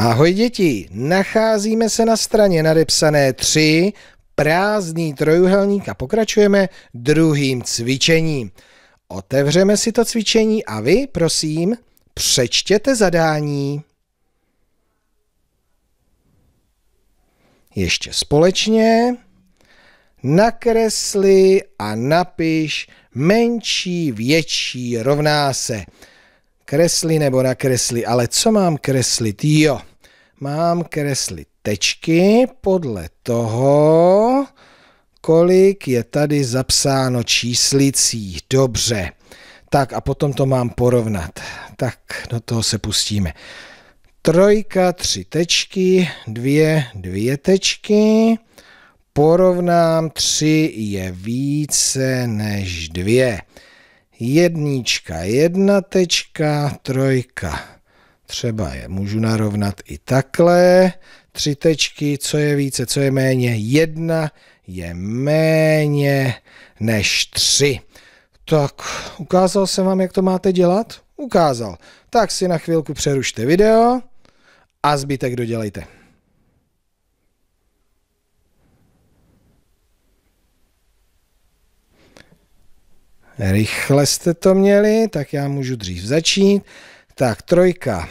Ahoj děti, nacházíme se na straně nadepsané 3, prázdný trojuhelník a pokračujeme druhým cvičením. Otevřeme si to cvičení a vy, prosím, přečtěte zadání. Ještě společně. Nakresli a napiš menší, větší rovná se. Kresli nebo nakresli, ale co mám kreslit? Jo, mám kreslit tečky podle toho, kolik je tady zapsáno číslicí. Dobře. Tak a potom to mám porovnat. Tak do toho se pustíme. Trojka, tři tečky, dvě, dvě tečky. Porovnám, tři je více než dvě jednička, jedna tečka, trojka. Třeba je můžu narovnat i takhle. Tři tečky, co je více, co je méně. Jedna je méně než tři. Tak, ukázal jsem vám, jak to máte dělat? Ukázal. Tak si na chvilku přerušte video a zbytek dodělejte. Rychle jste to měli, tak já můžu dřív začít. Tak, trojka.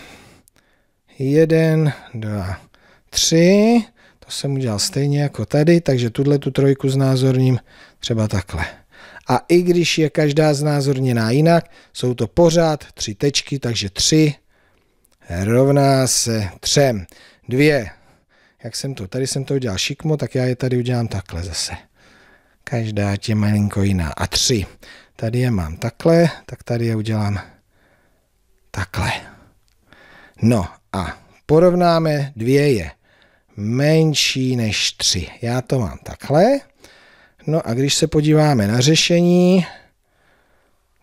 Jeden, dva, tři. To jsem udělal stejně jako tady, takže tuhle tu trojku znázorním třeba takhle. A i když je každá znázorněná jinak, jsou to pořád tři tečky, takže tři rovná se třem. Dvě. Jak jsem to, tady jsem to udělal šikmo, tak já je tady udělám takhle zase. Každá tě malinko jiná. A tři. Tady je mám takhle, tak tady je udělám takhle. No a porovnáme, dvě je menší než tři. Já to mám takhle. No a když se podíváme na řešení,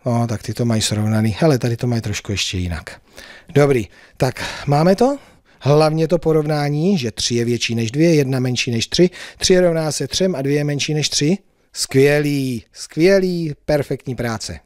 no tak ty to mají srovnaný. Hele, tady to mají trošku ještě jinak. Dobrý, tak máme to? Hlavně to porovnání, že 3 je větší než 2, 1 menší než 3, 3 rovná se 3 a 2 je menší než 3. Skvělý, skvělý, perfektní práce.